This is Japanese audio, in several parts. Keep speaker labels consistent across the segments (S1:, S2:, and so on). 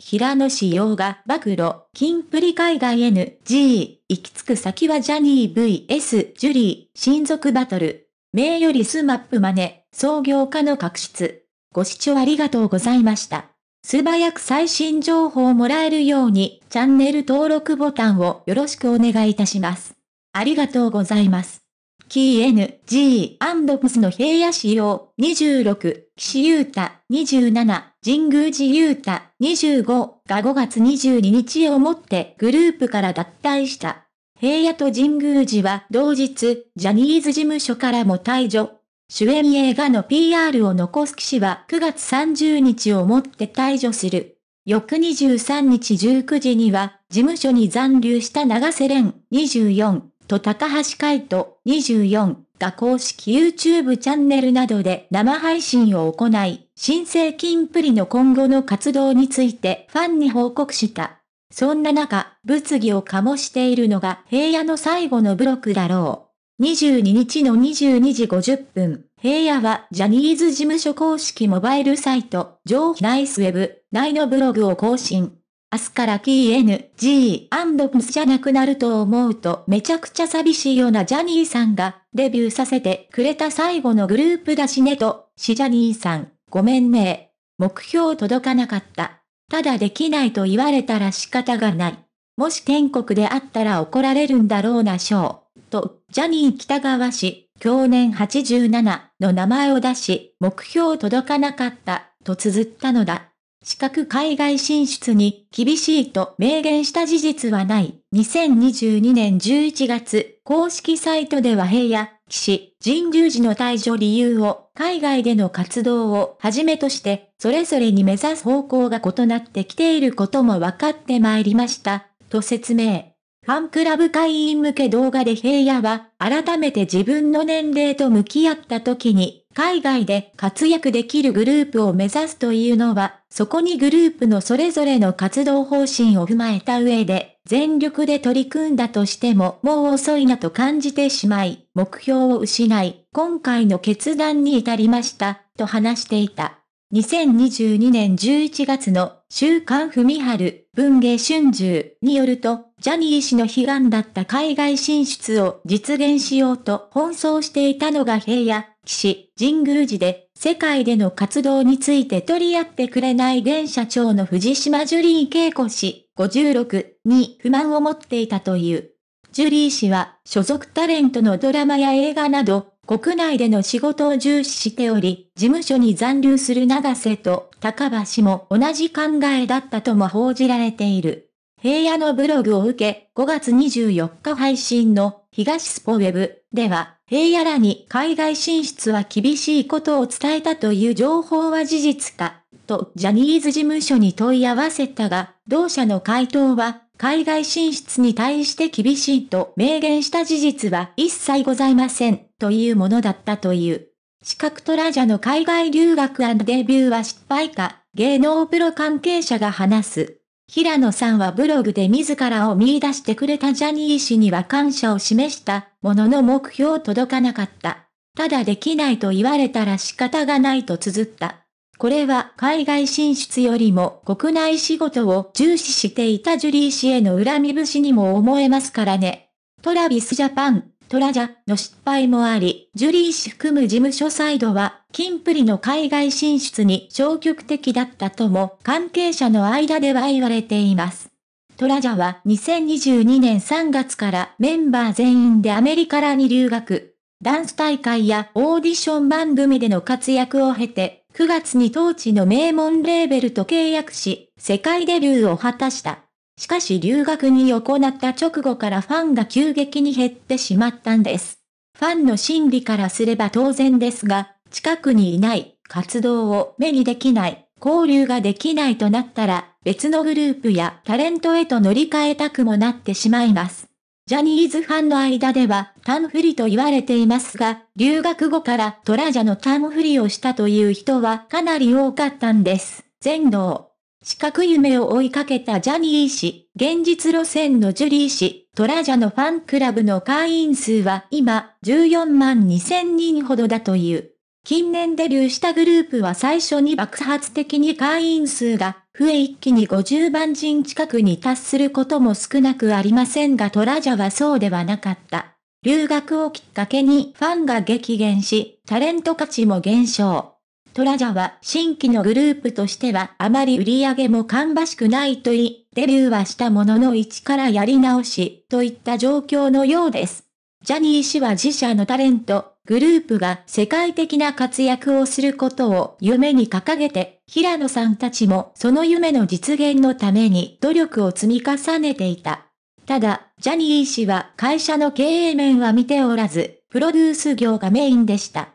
S1: 平野紫耀が暴露、金プリ海外 NG、行き着く先はジャニー VS ジュリー、親族バトル。名よりスマップ真似、創業家の確執。ご視聴ありがとうございました。素早く最新情報をもらえるように、チャンネル登録ボタンをよろしくお願いいたします。ありがとうございます。KNG& ムスの平野市様、26、岸優太、27、神宮寺優太、25が5月22日をもってグループから脱退した。平野と神宮寺は同日、ジャニーズ事務所からも退場。主演映画の PR を残す岸は9月30日をもって退場する。翌23日19時には、事務所に残留した長瀬廉24と高橋海人24が公式 YouTube チャンネルなどで生配信を行い、新生金プリの今後の活動についてファンに報告した。そんな中、物議を醸しているのが平野の最後のブロックだろう。22日の22時50分、平野はジャニーズ事務所公式モバイルサイト、上ナイスウェブ内のブログを更新。明日から TNG&Ps じゃなくなると思うとめちゃくちゃ寂しいようなジャニーさんがデビューさせてくれた最後のグループだしねと、しジャニーさん、ごめんね。目標届かなかった。ただできないと言われたら仕方がない。もし天国であったら怒られるんだろうなショー。と、ジャニー北川氏、去年87の名前を出し、目標届かなかった、と綴ったのだ。資格海外進出に厳しいと明言した事実はない。2022年11月、公式サイトで和平や騎士、人流時の退場理由を海外での活動をはじめとして、それぞれに目指す方向が異なってきていることも分かってまいりました、と説明。ファンクラブ会員向け動画で平野は、改めて自分の年齢と向き合った時に、海外で活躍できるグループを目指すというのは、そこにグループのそれぞれの活動方針を踏まえた上で、全力で取り組んだとしてももう遅いなと感じてしまい、目標を失い、今回の決断に至りました、と話していた。2022年11月の週刊文春文芸春秋によると、ジャニー氏の悲願だった海外進出を実現しようと奔走していたのが平野、騎士、神宮寺で、世界での活動について取り合ってくれない現社長の藤島ジュリー恵子氏56に不満を持っていたという。ジュリー氏は所属タレントのドラマや映画など、国内での仕事を重視しており、事務所に残留する長瀬と高橋も同じ考えだったとも報じられている。平野のブログを受け、5月24日配信の東スポウェブでは、平野らに海外進出は厳しいことを伝えたという情報は事実か、とジャニーズ事務所に問い合わせたが、同社の回答は、海外進出に対して厳しいと明言した事実は一切ございません。というものだったという。四角トラジャの海外留学デビューは失敗か、芸能プロ関係者が話す。平野さんはブログで自らを見出してくれたジャニー氏には感謝を示したものの目標届かなかった。ただできないと言われたら仕方がないと綴った。これは海外進出よりも国内仕事を重視していたジュリー氏への恨み節にも思えますからね。トラビスジャパントラジャの失敗もあり、ジュリー氏含む事務所サイドは、キンプリの海外進出に消極的だったとも関係者の間では言われています。トラジャは2022年3月からメンバー全員でアメリカらに留学。ダンス大会やオーディション番組での活躍を経て、9月に当地の名門レーベルと契約し、世界デビューを果たした。しかし留学に行った直後からファンが急激に減ってしまったんです。ファンの心理からすれば当然ですが、近くにいない、活動を目にできない、交流ができないとなったら、別のグループやタレントへと乗り換えたくもなってしまいます。ジャニーズファンの間では、タンフリと言われていますが、留学後からトラジャのタンフリをしたという人はかなり多かったんです。全能。四角夢を追いかけたジャニー氏、現実路線のジュリー氏、トラジャのファンクラブの会員数は今14万2000人ほどだという。近年デビューしたグループは最初に爆発的に会員数が増え一気に50万人近くに達することも少なくありませんがトラジャはそうではなかった。留学をきっかけにファンが激減し、タレント価値も減少。トラジャは新規のグループとしてはあまり売り上げも芳しくないと言い、デビューはしたものの一からやり直し、といった状況のようです。ジャニー氏は自社のタレント、グループが世界的な活躍をすることを夢に掲げて、平野さんたちもその夢の実現のために努力を積み重ねていた。ただ、ジャニー氏は会社の経営面は見ておらず、プロデュース業がメインでした。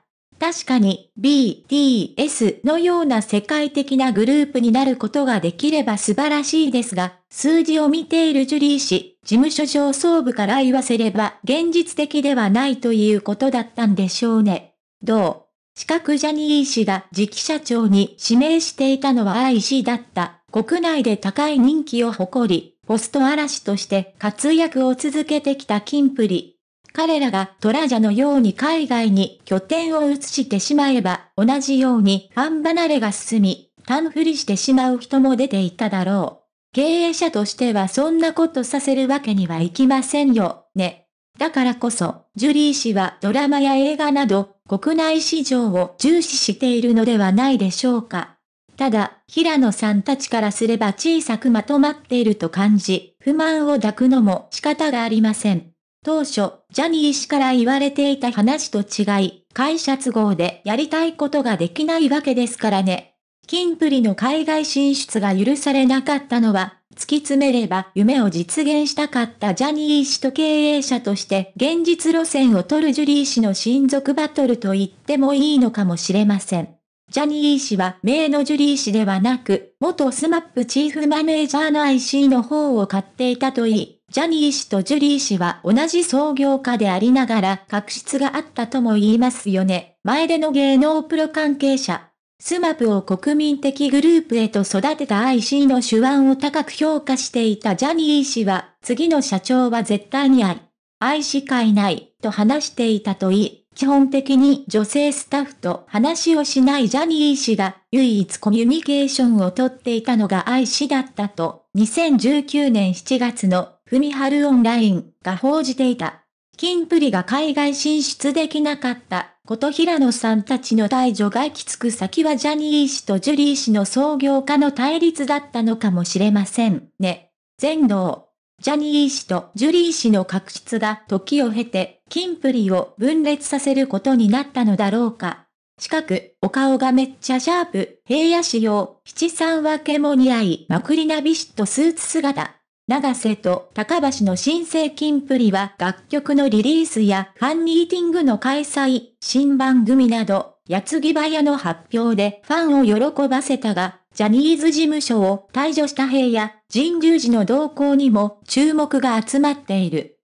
S1: 確かに BTS のような世界的なグループになることができれば素晴らしいですが、数字を見ているジュリー氏、事務所上層部から言わせれば現実的ではないということだったんでしょうね。どう資格ジャニー氏が次期社長に指名していたのは IC だった。国内で高い人気を誇り、ポスト嵐として活躍を続けてきたキンプリ。彼らがトラジャのように海外に拠点を移してしまえば、同じようにファン離れが進み、タンフりしてしまう人も出ていただろう。経営者としてはそんなことさせるわけにはいきませんよ、ね。だからこそ、ジュリー氏はドラマや映画など、国内市場を重視しているのではないでしょうか。ただ、平野さんたちからすれば小さくまとまっていると感じ、不満を抱くのも仕方がありません。当初、ジャニー氏から言われていた話と違い、会社都合でやりたいことができないわけですからね。キンプリの海外進出が許されなかったのは、突き詰めれば夢を実現したかったジャニー氏と経営者として現実路線を取るジュリー氏の親族バトルと言ってもいいのかもしれません。ジャニー氏は名のジュリー氏ではなく、元スマップチーフマネージャーの IC の方を買っていたといい、ジャニー氏とジュリー氏は同じ創業家でありながら確執があったとも言いますよね。前での芸能プロ関係者。スマップを国民的グループへと育てた IC の手腕を高く評価していたジャニー氏は、次の社長は絶対にあり、愛しかいない、と話していたといい、基本的に女性スタッフと話をしないジャニー氏が唯一コミュニケーションをとっていたのが愛しだったと、2019年7月のふみはるオンラインが報じていた。金プリが海外進出できなかったこと平野さんたちの退場がきつく先はジャニー氏とジュリー氏の創業家の対立だったのかもしれませんね。全能。ジャニー氏とジュリー氏の確執が時を経て、金プリを分裂させることになったのだろうか。近く、お顔がめっちゃシャープ、平野仕様、七三分けも似合い、まくりなビシッとスーツ姿。長瀬と高橋の新生金プリは楽曲のリリースやファンミーティングの開催、新番組など、矢継ぎ早の発表でファンを喜ばせたが、ジャニーズ事務所を退場した平野、神宮寺の動向にも注目が集まっている。